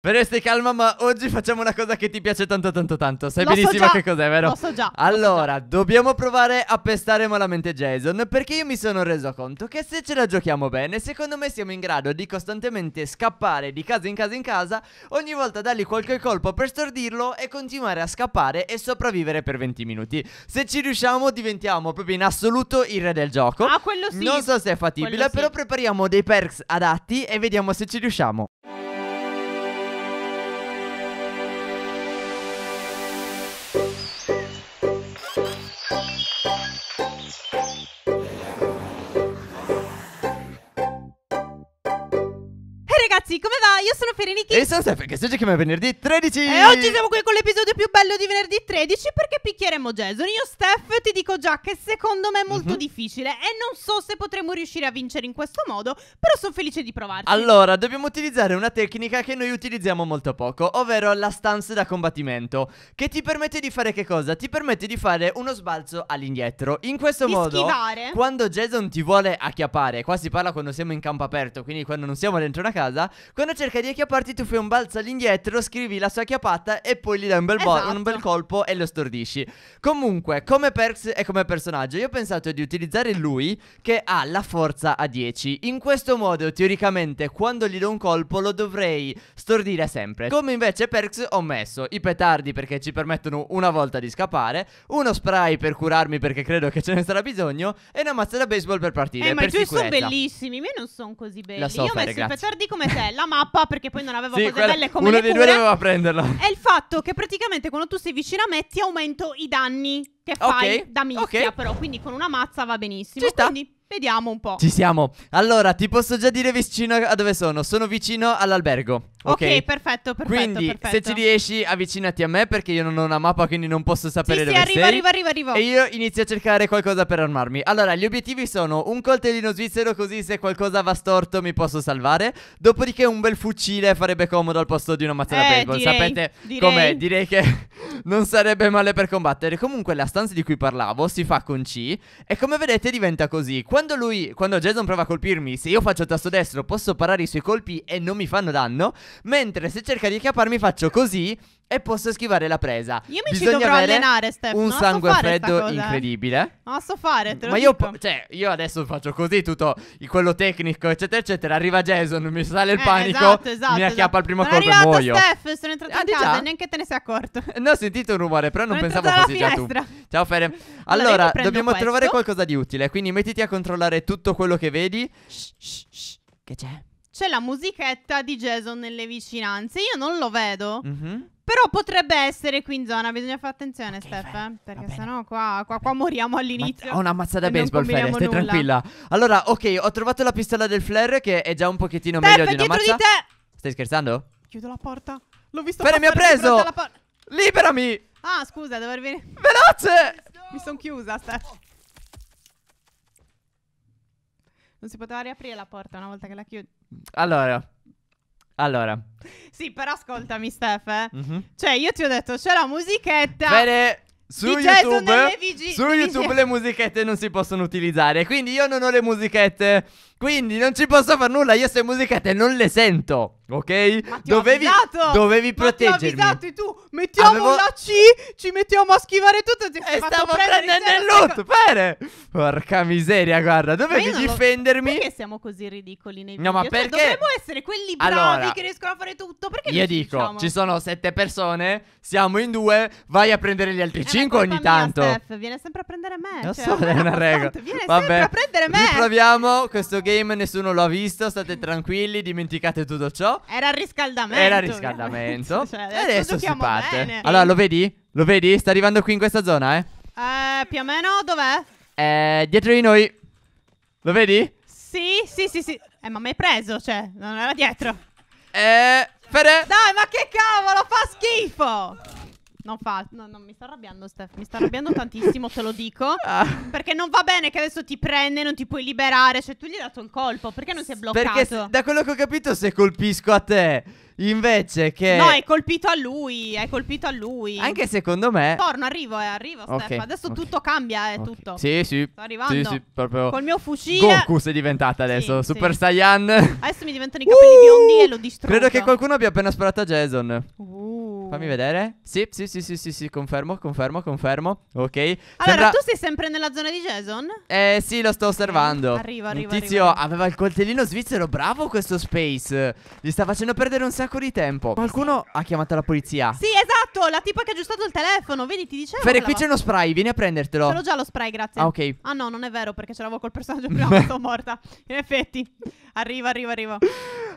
Però stai calma, ma oggi facciamo una cosa che ti piace tanto tanto tanto. Sai lo benissimo so che cos'è, vero? Lo so già. Allora, so già. dobbiamo provare a pestare malamente Jason, perché io mi sono reso conto che se ce la giochiamo bene, secondo me siamo in grado di costantemente scappare di casa in casa in casa, ogni volta dargli qualche colpo per stordirlo e continuare a scappare e sopravvivere per 20 minuti. Se ci riusciamo diventiamo proprio in assoluto il re del gioco. Ah, quello sì. Non so se è fattibile, quello però sì. prepariamo dei perks adatti e vediamo se ci riusciamo. Pereniki. E sono Steph, che oggi che è venerdì 13. E oggi siamo qui con l'episodio più bello di venerdì 13 perché picchieremo Jason. Io, Steph, ti dico già che secondo me è molto mm-hmm. difficile e non so se potremo riuscire a vincere in questo modo, però sono felice di provarci. Allora, dobbiamo utilizzare una tecnica che noi utilizziamo molto poco, ovvero la stance da combattimento, che ti permette di fare che cosa? Ti permette di fare uno sbalzo all'indietro. In questo di modo, schivare. quando Jason ti vuole acchiappare, qua si parla quando siamo in campo aperto, quindi quando non siamo dentro una casa, quando cerca di acchiappare parti tu fai un balzo all'indietro, scrivi la sua chiappata e poi gli dai un bel, esatto. un bel colpo e lo stordisci. Comunque, come perks e eh, come personaggio, io ho pensato di utilizzare lui che ha la forza a 10. In questo modo, teoricamente, quando gli do un colpo lo dovrei stordire sempre. Come invece perks ho messo i petardi perché ci permettono una volta di scappare, uno spray per curarmi perché credo che ce ne sarà bisogno e una mazza da baseball per partire. Eh, ma i tuoi sono bellissimi, me non sono così belli. So io ho messo grazie. i petardi come te, la mappa perché poi poi non avevo sì, cose belle come uno dei due doveva prenderla. È il fatto che praticamente quando tu sei vicino a me ti aumento i danni che fai okay, da mischia, okay. però quindi con una mazza va benissimo. Ci sta. Quindi Vediamo un po'. Ci siamo. Allora, ti posso già dire vicino a dove sono. Sono vicino all'albergo. Ok, okay perfetto, perfetto. Quindi, perfetto. se ci riesci, avvicinati a me perché io non ho una mappa, quindi non posso sapere sì, dove sì, arrivo, sei. arrivo, arrivo, arrivo. E io inizio a cercare qualcosa per armarmi. Allora, gli obiettivi sono un coltellino svizzero così se qualcosa va storto mi posso salvare. Dopodiché un bel fucile farebbe comodo al posto di una mazzata eh, baseball. Direi, Sapete com'è? Direi che non sarebbe male per combattere. Comunque, la stanza di cui parlavo si fa con C e come vedete diventa così quando lui, quando Jason prova a colpirmi, se io faccio tasto destro posso parare i suoi colpi e non mi fanno danno, mentre se cerca di acchiapparmi faccio così e posso schivare la presa. Io mi Bisogna ci dovrò allenare, Steph. Un non sangue so freddo incredibile. Non so fare, te lo Ma dico. io, cioè, io adesso faccio così, tutto quello tecnico, eccetera, eccetera. Arriva Jason, mi sale il eh, panico, esatto, esatto, mi acchiappa esatto. il primo colpo e muoio. Steph, sono ah, entrato ah, in casa già? e neanche te ne sei accorto. No, ho sentito un rumore, però non sono pensavo fosse già tu. Ciao, Fere. Allora, allora dobbiamo questo. trovare qualcosa di utile, quindi mettiti a controllare tutto quello che vedi. Shh, shh, shh. Che c'è? C'è la musichetta di Jason nelle vicinanze. Io non lo vedo. mm mm-hmm. Però potrebbe essere qui in zona, bisogna fare attenzione, okay, Steph. Eh? Perché sennò qua, qua, qua moriamo all'inizio. Ma- ho una mazza da baseball, Flair, stai tranquilla. Allora, ok, ho trovato la pistola del Flair che è già un pochettino Steph, meglio di una mazza. Di te. Stai scherzando? Chiudo la porta. L'ho visto Flair mi ha preso! Liberami! Ah, scusa, devo venire. Veloce! Mi sono chiusa, Steph. Non si poteva riaprire la porta una volta che la chiudi. Allora, allora. Sì, però ascoltami, Stef. Eh. Mm-hmm. Cioè, io ti ho detto, c'è la musichetta. Bene. Su YouTube, VG, su YouTube le musichette non si possono utilizzare. Quindi io non ho le musichette quindi non ci posso fare nulla, io queste musicate non le sento, ok? Ma dovevi avvisato. dovevi proteggermi. Ma ti ho avvisato, tu mettiamo Avevo... la C, ci mettiamo a schivare tutto ti e eh, stavo prendendo il loot, pere. Porca miseria, guarda, dovevi difendermi. Lo... Perché siamo così ridicoli nei video? No, ma cioè, perché dovremmo essere quelli bravi allora, che riescono a fare tutto, perché Io dico, diciamo? ci sono sette persone, siamo in due, vai a prendere gli altri è cinque ogni mia, tanto. Steph, viene sempre a prendere me, Non cioè, so, è una regola. Viene Vabbè, sempre a prendere me. Riproviamo questo game game nessuno l'ha visto, state mm. tranquilli, dimenticate tutto ciò. Era il riscaldamento. Era il riscaldamento. cioè, adesso, adesso si parte. Bene. Allora, lo vedi? Lo vedi? Sta arrivando qui in questa zona, eh? Eh, più o meno dov'è? Eh, dietro di noi. Lo vedi? Sì, sì, sì, sì. Eh, ma mi hai preso, cioè, non era dietro. Eh, Fede. Dai, ma che cavolo, fa schifo non fa. No, non mi sto arrabbiando, Steph. Mi sto arrabbiando tantissimo, te lo dico. Ah. Perché non va bene che adesso ti prende, non ti puoi liberare. Cioè, tu gli hai dato il colpo. Perché non si è bloccato? Perché se, da quello che ho capito, se colpisco a te. Invece che. No, hai colpito a lui. Hai colpito a lui. Anche secondo me. Torno, arrivo, eh, arrivo, Steph. Okay, Adesso okay. tutto cambia, eh, okay. tutto. Sì, sì. Sto arrivando. Sì, sì, proprio. Col mio fucile. Goku sei diventata adesso. Sì, Super sì. Saiyan. Adesso mi diventano i capelli uh, biondi e lo distruggo. Credo che qualcuno abbia appena sparato a Jason. Uh. Fammi vedere. Sì, sì, sì, sì, sì, sì, confermo, confermo, confermo. Ok. Allora, Sembra... tu sei sempre nella zona di Jason? Eh, sì, lo sto osservando. Okay. Arriva, arriva. Il tizio arriva. aveva il coltellino svizzero, bravo questo Space. Gli sta facendo perdere un sacco di tempo. Qualcuno sì. ha chiamato la polizia. Sì, esatto, la tipa che ha aggiustato il telefono, vedi, ti dicevo. Fere, qui c'è uno spray, vieni a prendertelo. Ce l'ho già lo spray, grazie. Ah, ok. Ah, no, non è vero, perché ce l'avevo col personaggio prima, sono morta. In effetti. Arriva, arriva, arriva.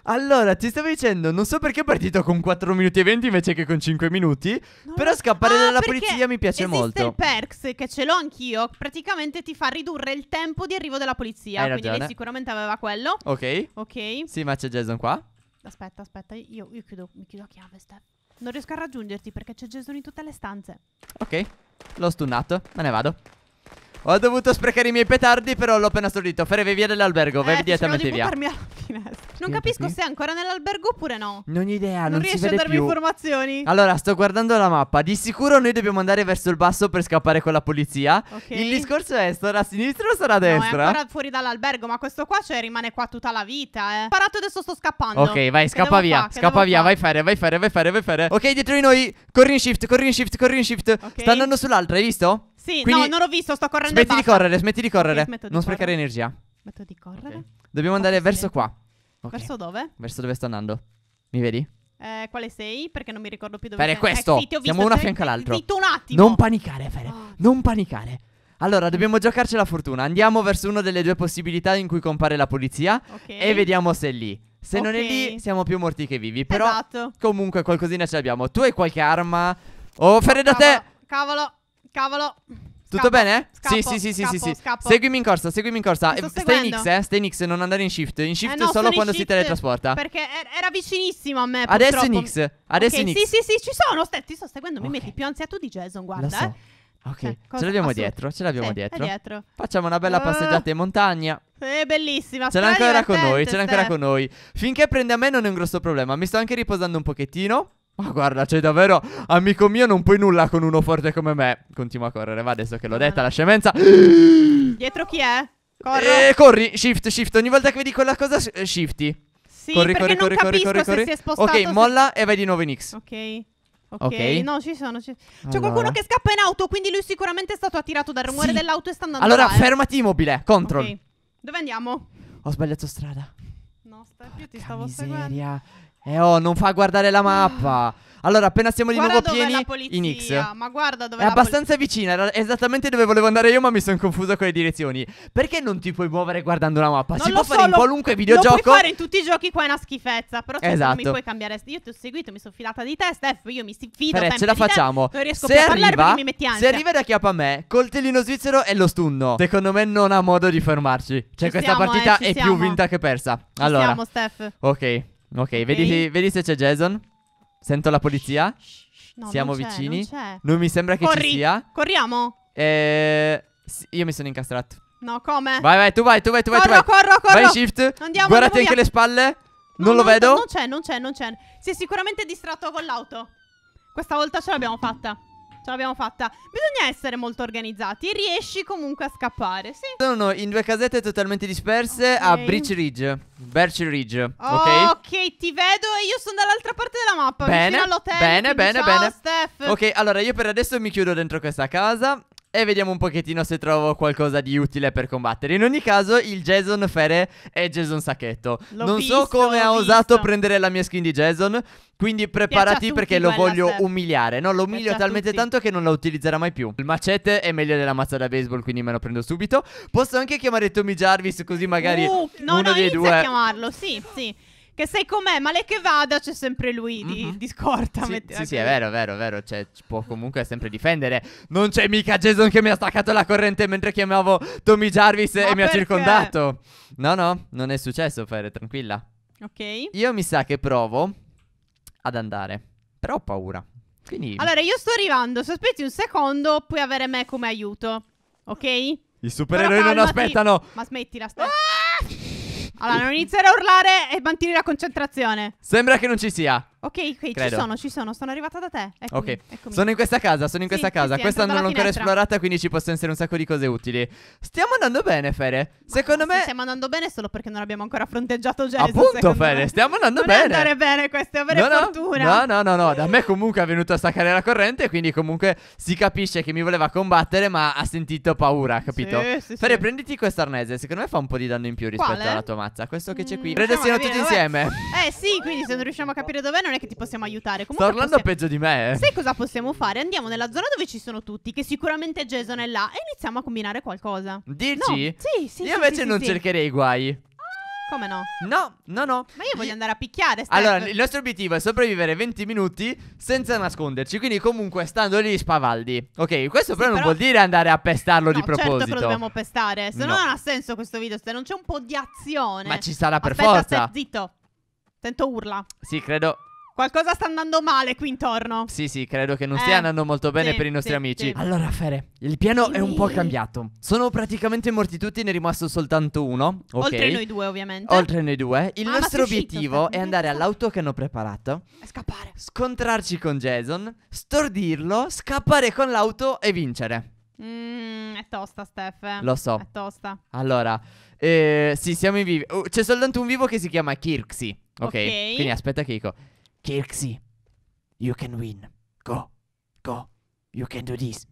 Allora, ti stavo dicendo, non so perché è partito con 4 minuti e 20 invece che con 5 minuti. No, però scappare ah, dalla polizia mi piace molto. il perks che ce l'ho anch'io. Praticamente ti fa ridurre il tempo di arrivo della polizia. Hai quindi lei sicuramente aveva quello. Ok. Ok. Sì, ma c'è Jason qua. Aspetta, aspetta, io, io chiudo, mi chiudo a chiave, Steph. Non riesco a raggiungerti perché c'è Jason in tutte le stanze. Ok, l'ho stunnato, me ne vado. Ho dovuto sprecare i miei petardi, però l'ho appena stordito. Fereve via dell'albergo, vai eh, direttamente via. Non capisco se è ancora nell'albergo oppure no. Non ho idea, non, non riesce a darmi più. informazioni. Allora, sto guardando la mappa. Di sicuro noi dobbiamo andare verso il basso per scappare con la polizia. Okay. Il discorso è: sarà a sinistra o sarà a destra? No, è ancora fuori dall'albergo, ma questo qua cioè rimane qua tutta la vita, eh. Parato adesso sto scappando. Ok, vai, che scappa via. Fa, scappa via, fa. vai fare, vai fare, vai fare, vai fare. Ok, dietro di noi. Corri in shift, corri in shift, corri in shift. Okay. Sta andando sull'altra, hai visto? Sì, Quindi- no, non l'ho visto, sto correndo Smetti di correre, smetti di correre. smetto di non sprecare energia. Smetto di correre. Ok. Dobbiamo andare Infatti verso sì. qua. Ok, Verso dove? verso dove sto andando. Mi vedi? Eh, quale sei? Perché non mi ricordo più dove Fare sei. Eh, questo. Eh, sì, ti ho visto, Siamo uno a sei- fianco all'altro. Zitto un attimo. Non panicare, Fere. Ah. Oh. Non panicare. Allora, dobbiamo giocarci la fortuna. Andiamo verso una delle due possibilità in cui compare la polizia Ok. e vediamo se è lì. Se non è lì, siamo più morti che vivi. Però, Esatto. comunque, qualcosina ce l'abbiamo. Tu hai qualche arma? Oh, Fere da te! cavolo. Cavolo. Tutto scappo, bene? Scappo, sì, sì, sì, scappo, sì, sì, sì. Seguimi in corsa, seguimi in corsa. Eh, stai in X, eh? Stai in X, non andare in shift. In eh, shift eh no, solo in quando shift si teletrasporta. Perché er-, era vicinissimo a me. Purtroppo. Adesso in X. Adesso okay, in X. Sì, sì, sì, ci sono. Stai, ti sto seguendo. Okay. Mi metti più ansiato di Jason, guarda. So. Eh. Ok, eh, ce l'abbiamo dietro, ce l'abbiamo sì, dietro. dietro. Facciamo una bella uh. passeggiata in montagna. È bellissima. Ce l'ha ancora con noi, ce l'ha ancora con noi. Finché prende a me non è un grosso problema. Mi sto anche riposando un pochettino. Ma guarda, cioè davvero, amico mio, non puoi nulla con uno forte come me. Continua a correre, va adesso che l'ho ah. detta la scemenza. Dietro chi è? Corro. Eh, corri, shift, shift. Ogni volta che vedi quella cosa, eh, shifti. Sì, corri, corri, corri, corri, corri, corri. Ok, molla e vai di nuovo in X. Ok. Ok, no, ci sono. C'è allora. qualcuno che scappa in auto, quindi lui sicuramente è stato attirato dal rumore sì. dell'auto e sta andando. Allora, là, fermati immobile, control. Okay. Dove andiamo? Ho sbagliato strada. No, stai più, ti stavo miseria. seguendo. Eh oh, non fa guardare la mappa. Allora, appena siamo di guarda nuovo pieni in X. Ma guarda dove è. È abbastanza vicina, era esattamente dove volevo andare io, ma mi sono confuso con le direzioni. Perché non ti puoi muovere guardando la mappa? Non si può so, fare in qualunque videogioco. Si può fare in tutti i giochi, qua è una schifezza. Però se esatto. non mi esatto. puoi cambiare. Io ti ho seguito, mi sono filata di te, Steph. io mi fido. Però ce la facciamo. Te, non riesco se più arriva, a parlare mi metti ansia. Se arriva da chiappa a me, coltellino svizzero e lo stunno. Secondo me non ha modo di fermarci. Cioè, ci questa siamo, eh, partita eh, è siamo. più vinta che persa. Allora, ci siamo, Steph. Ok. Ok, okay. Vedi, se, vedi, se c'è Jason. Sento la polizia. no, Siamo non vicini. Non, non, mi sembra che Corri. ci sia. Corriamo. Eh, sì, io mi sono incastrato. No, come? Vai, vai, tu vai, tu vai, tu corro, vai. Corro, corro, Vai, shift. Andiamo, Guardati andiamo anche le spalle. No, non lo vedo. Non c'è, non c'è, non c'è. Si è sicuramente distratto con l'auto. Questa volta ce l'abbiamo fatta ce l'abbiamo fatta. Bisogna essere molto organizzati. Riesci comunque a scappare, sì. Sono in due casette totalmente disperse okay. a Breach Ridge. Birch Ridge, ok? Ok, ti vedo e io sono dall'altra parte della mappa. Bene, bene, bene, ah, bene. Steph. Ok, allora io per adesso mi chiudo dentro questa casa. E vediamo un pochettino se trovo qualcosa di utile per combattere. In ogni caso, il Jason Fere è Jason Sacchetto. L'ho non visto, so come ha osato prendere la mia skin di Jason. Quindi preparati perché lo voglio step. umiliare. No, lo umilio talmente tutti. tanto che non la utilizzerà mai più. Il macete è meglio della mazza da baseball, quindi me lo prendo subito. Posso anche chiamare Tommy Jarvis, così magari uh, no, uno no, dei due. a chiamarlo, sì, sì. Che sei com'è, male che vada, c'è sempre lui di, mm-hmm. di scorta. Sì, sì, sì, è vero, è vero, è vero. Cioè, può comunque sempre difendere. Non c'è mica Jason che mi ha staccato la corrente mentre chiamavo Tommy Jarvis Ma e perché? mi ha circondato. No, no, non è successo, Fere, tranquilla. Ok. Io mi sa che provo ad andare, però ho paura. Quindi... Allora, io sto arrivando, se aspetti un secondo puoi avere me come aiuto, ok? I supereroi non aspettano. Ma smettila, stai. Ah! Allora, non iniziare a urlare e mantieni la concentrazione. Sembra che non ci sia. Ok, okay ci sono, ci sono, sono arrivata da te. Eccomi, ok, eccomi. sono in questa casa, sono in questa sì, casa. Sì, sì, questa non l'ho ancora esplorata, quindi ci possono essere un sacco di cose utili. Stiamo andando bene, Fere. Secondo me. Stiamo andando bene solo perché non abbiamo ancora fronteggiato Genesis. Appunto, Fere, me. stiamo andando non bene. Non andare bene, questa è vera no, fortuna. No, no, no, no, da me comunque è venuto a staccare la corrente, quindi comunque si capisce che mi voleva combattere, ma ha sentito paura, capito? Sì, Fere, prenditi questo arnese, secondo me fa un po' di danno in più rispetto Quale? alla tua mazza. Questo che c'è qui. Mm, Credo siano tutti insieme. Eh sì, quindi se non riusciamo a capire dov'è non non è che ti possiamo aiutare. Comunque Sto parlando possiamo... peggio di me. Eh. Sai cosa possiamo fare? Andiamo nella zona dove ci sono tutti, che sicuramente Jason è là, e iniziamo a combinare qualcosa. Dici? No. Sì, sì. Io sì, invece sì, non sì. cercherei guai. Ah, come no? No, no, no. Ma io voglio andare a picchiare. Steph. Allora, il nostro obiettivo è sopravvivere 20 minuti senza nasconderci. Quindi, comunque, stando lì spavaldi. Ok, questo sì, però, non però... vuol dire andare a pestarlo no, di proposito. Certo che lo dobbiamo pestare. Se no, non ha senso questo video. Se non c'è un po' di azione. Ma ci sarà per Aspetta, forza. Aspetta, zitto. Sento urla. Sì, credo. Qualcosa sta andando male qui intorno. Sì, sì, credo che non eh, stia andando molto bene sì, per i nostri sì, amici. Sì. Allora, Fere, il piano è un po' cambiato. Sono praticamente morti tutti, ne è rimasto soltanto uno. Okay. Oltre noi due, ovviamente. Oltre noi due. Il ah, nostro obiettivo uscito, è andare all'auto che hanno preparato. E scappare. Scontrarci con Jason, stordirlo, scappare con l'auto e vincere. Mmm, è tosta, Steph. Eh. Lo so. È tosta. Allora, eh, sì, siamo in vivo. Oh, c'è soltanto un vivo che si chiama Kirksy. Okay? ok. Quindi aspetta, Kiko. Kirksi, you can win. Go, go, you can do this.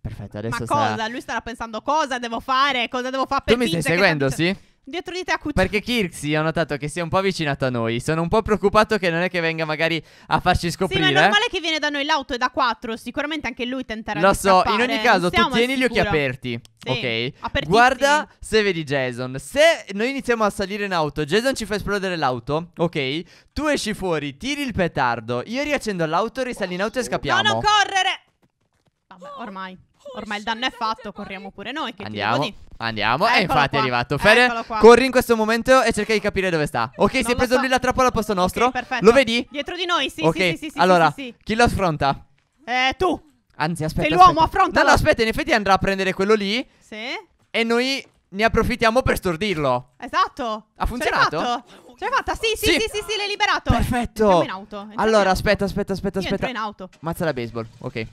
Perfetto, adesso Ma cosa? Lui starà pensando cosa devo fare, cosa devo fare per Tu mi stai seguendo, che... sì? dietro di te a cucina. Perché Kirksey ho notato che si è un po' avvicinato a noi. Sono un po' preoccupato che non è che venga magari a farci scoprire. Sì, ma è normale che viene da noi l'auto è da 4. Sicuramente anche lui tenterà Lo di so, scappare. in ogni caso tu tieni gli occhi aperti. Sì, ok. Apertissimi. Guarda se vedi Jason. Se noi iniziamo a salire in auto, Jason ci fa esplodere l'auto. Ok. Tu esci fuori, tiri il petardo. Io riaccendo l'auto, risali in auto e scappiamo. No, non correre. Vabbè, ormai. Ormai il danno è fatto, corriamo pure noi. Che andiamo, ti andiamo. e infatti qua. è arrivato Fede. Corri in questo momento e cerca di capire dove sta. Ok, non si è preso so. lui la trappola al posto nostro. Okay, perfetto. Lo vedi? Dietro di noi, sì, okay. sì, sì, sì. Allora, sì, sì. chi lo affronta? Eh, tu. Anzi, aspetta. Sei l'uomo, affronta. No, no, aspetta, in effetti andrà a prendere quello lì. Sì. E noi ne approfittiamo per stordirlo. Esatto. Ha funzionato? Ce l'hai fatta? Sì, sì, sì, sì, sì, l'hai liberato. Perfetto. Entriamo in auto. allora, aspetta, aspetta, aspetta, aspetta. Io in auto. Mazza la baseball. Ok.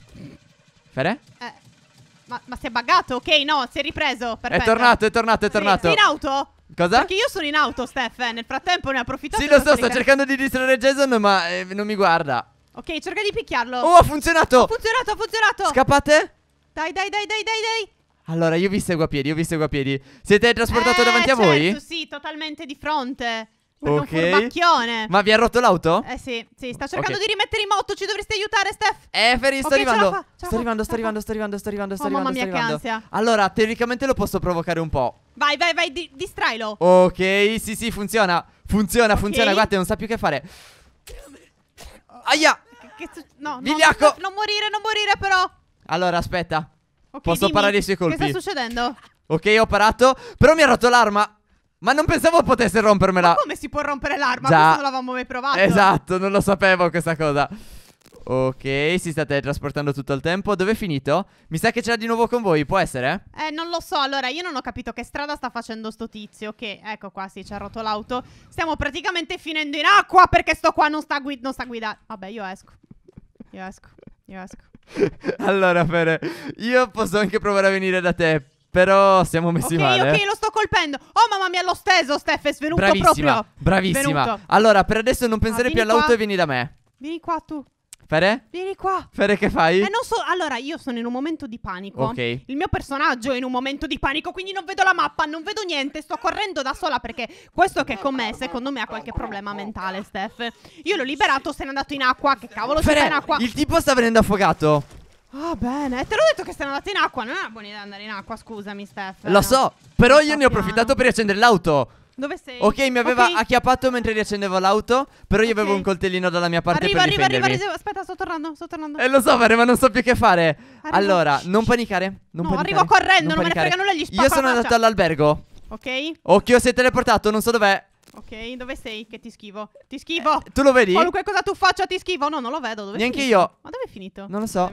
Fere? Eh. Ma, ma si è buggato? Ok, no, si è ripreso. Perfetto. È tornato, è tornato, è tornato. Sì. Sei in auto? Cosa? Perché io sono in auto, Steph. Eh. Nel frattempo ne ho approfittato. Sì, lo so, sto cercando di distrarre Jason, ma eh, non mi guarda. Ok, cerca di picchiarlo. Oh, ha funzionato! Ha funzionato, ha funzionato! Scappate? Dai, dai, dai, dai, dai, dai! Allora, io vi seguo a piedi, io vi seguo a piedi. Siete trasportato eh, davanti certo, a voi? Certo, sì, totalmente di fronte. Ok. Furbacchione. Ma vi ha rotto l'auto? Eh sì, sì, sta cercando okay. di rimettere in moto, ci dovresti aiutare, Steph. Eh, Ferri, sto okay, arrivando. Fa, sto, arrivando sto arrivando, sto arrivando, sto arrivando, sto oh, arrivando, mamma sto mia, arrivando. Che ansia. Allora, teoricamente lo posso provocare un po'. Vai, vai, vai, di distrailo. Ok, sì, sì, funziona. Funziona, okay. funziona, guarda, non sa più che fare. Aia! Che, che no, Vigliacco. No, non, morire, non morire però. Allora, aspetta. Okay, posso dimmi, parare i suoi colpi. Che sta succedendo? Ok, ho parato, però mi ha rotto l'arma. Ma non pensavo potesse rompermela. Ma come si può rompere l'arma? Già. Questo non l'avevamo mai provato. Esatto, non lo sapevo questa cosa. Ok, si sta teletrasportando tutto il tempo. Dove è finito? Mi sa che ce l'ha di nuovo con voi, può essere? Eh, non lo so. Allora, io non ho capito che strada sta facendo sto tizio. Che, ecco qua, sì, ci ha rotto l'auto. Stiamo praticamente finendo in acqua perché sto qua non sta, gui non sta guidando. Vabbè, io esco. Io esco. Io esco. allora, Fere, io posso anche provare a venire da te. Però siamo messi okay, male. Ok, ok, eh. lo sto colpendo. Oh, mamma mia, l'ho steso, Steph. È svenuto bravissima, proprio. Bravissima. Svenuto. Allora, per adesso non pensare ah, più all'auto qua. e vieni da me. Vieni qua tu. Fere? Vieni qua. Fere, che fai? Eh, non so. Allora, io sono in un momento di panico. Ok. Il mio personaggio è in un momento di panico, quindi non vedo la mappa, non vedo niente. Sto correndo da sola perché questo che è con me, secondo me, ha qualche problema mentale, Steph. Io l'ho liberato, se n'è andato in acqua. Che cavolo, Fere, se in acqua. Il tipo sta venendo affogato. Va oh, bene, te l'ho detto che siamo andati in acqua, non è una buona idea andare in acqua, scusami Steph. Lo so, però io ne ho approfittato per riaccendere l'auto. Dove sei? Ok, mi aveva okay. acchiappato mentre riaccendevo l'auto, però io okay. avevo un coltellino dalla mia parte arriva, per arriva, difendermi. Arriva, arriva, aspetta, sto tornando, sto tornando. Eh, lo so ma non so più che fare. Arriva. Allora, non panicare, non no, panicare, arrivo correndo, non, non me ne frega nulla, gli spazi. Io sono andato all'albergo. Ok. Occhio, si è teleportato, non so dov'è. Ok, dove sei che ti schivo? Ti eh, schivo! Eh, tu lo vedi? Qualunque cosa tu faccia ti schivo. No, non lo vedo. Dove Neanche io. Ma dove è finito? Non lo so.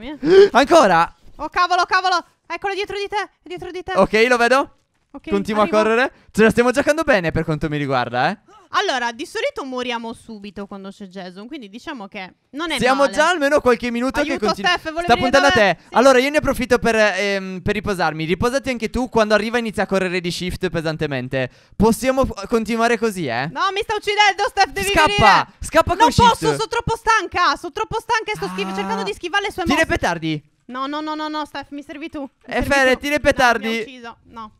Ancora! Oh, cavolo, cavolo! Eccolo dietro di te, dietro di te. Ok, lo vedo. Okay, Continua a correre. Ce la stiamo giocando bene per quanto mi riguarda, eh. Allora, di solito moriamo subito quando c'è Jason, quindi diciamo che non è Siamo male. già almeno qualche minuto Aiuto, che continu- Steph, Sta puntando a te. Sì. Allora, io ne approfitto per, ehm, per, riposarmi. Riposati anche tu, quando arriva inizia a correre di shift pesantemente. Possiamo continuare così, eh? No, mi sta uccidendo, Steph, devi scappa, venire. Scappa, con shift. Non posso, sono troppo stanca, sono troppo stanca e sto ah. cercando di schivare le sue mosse. Tire petardi. No, no, no, no, no, Steph, mi servi tu. Mi Efere, eh, servi tu. tira petardi. No, mi ucciso, no.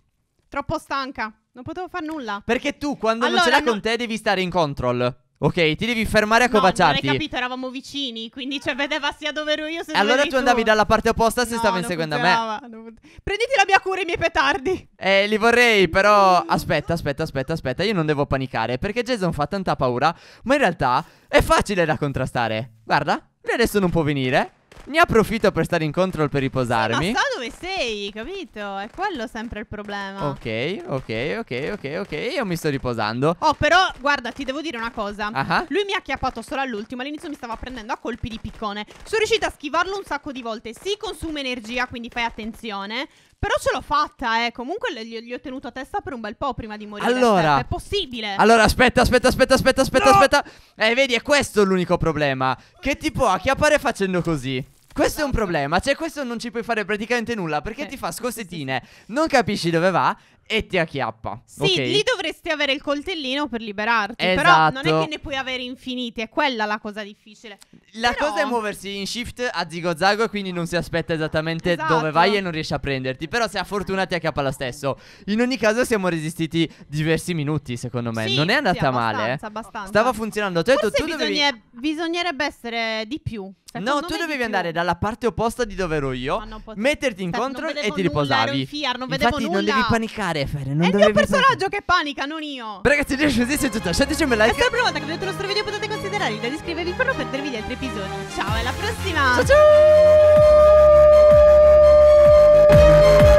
Troppo stanca. Non potevo fare nulla. Perché tu quando allora, non ce l'ha no... con te devi stare in control. Ok, ti devi fermare a no, covacciarti. Non hai capito, eravamo vicini, quindi cioè vedeva sia dove ero io se dove Allora tu, tu andavi dalla parte opposta se no, stavi inseguendo funzionava. me. Non... Prenditi la mia cura i miei petardi. Eh, li vorrei, però aspetta, aspetta, aspetta, aspetta, io non devo panicare perché Jason fa tanta paura, ma in realtà è facile da contrastare. Guarda, lui adesso non può venire. Ne approfitto per stare in control per riposarmi. Ma so dove sei, capito? È quello sempre il problema. Ok, ok, ok, ok, ok. Io mi sto riposando. Oh, però, guarda, ti devo dire una cosa. Ah -ha. Lui mi ha acchiappato solo all'ultimo. All'inizio mi stava prendendo a colpi di piccone. Sono riuscita a schivarlo un sacco di volte. Si consuma energia, quindi fai attenzione. Però ce l'ho fatta, eh. Comunque li, li ho tenuto a testa per un bel po' prima di morire. Allora, Steph. Cioè, è possibile. Allora, aspetta, aspetta, aspetta, aspetta, aspetta, no! aspetta. Eh, vedi, è questo l'unico problema. Che ti può acchiappare facendo così? Questo è un esatto. problema, cioè questo non ci puoi fare praticamente nulla perché eh, ti fa scossettine, non capisci dove va e ti acchiappa. Sì, okay. lì dovresti avere il coltellino per liberarti. Esatto. Però non è esatto. che ne puoi avere infiniti, è quella la cosa difficile. La però... cosa è muoversi in shift a zigozago e quindi non si aspetta esattamente esatto. dove vai e non riesci a prenderti. Però se a fortuna ti acchiappa lo stesso. In ogni caso siamo resistiti diversi minuti, secondo me. Sì, non è andata sì, eh. abbastanza, male. Abbastanza. Stava funzionando. Cioè, Forse tu bisogna... dovevi... bisognerebbe essere di più. Secondo no, tu dovevi andare dalla parte opposta di dove ero io, pote- metterti cioè, in control e ti riposavi. Nulla, fiar, non Infatti, nulla. non devi panicare, Fere. Non è il mio personaggio che panica, non io. ragazzi, adesso così siete tutto. Lasciateci un bel like. E la prima volta che vedete il nostro video, potete considerare di iscrivervi per non perdervi gli altri episodi. Ciao, alla prossima. Ciao, ciao.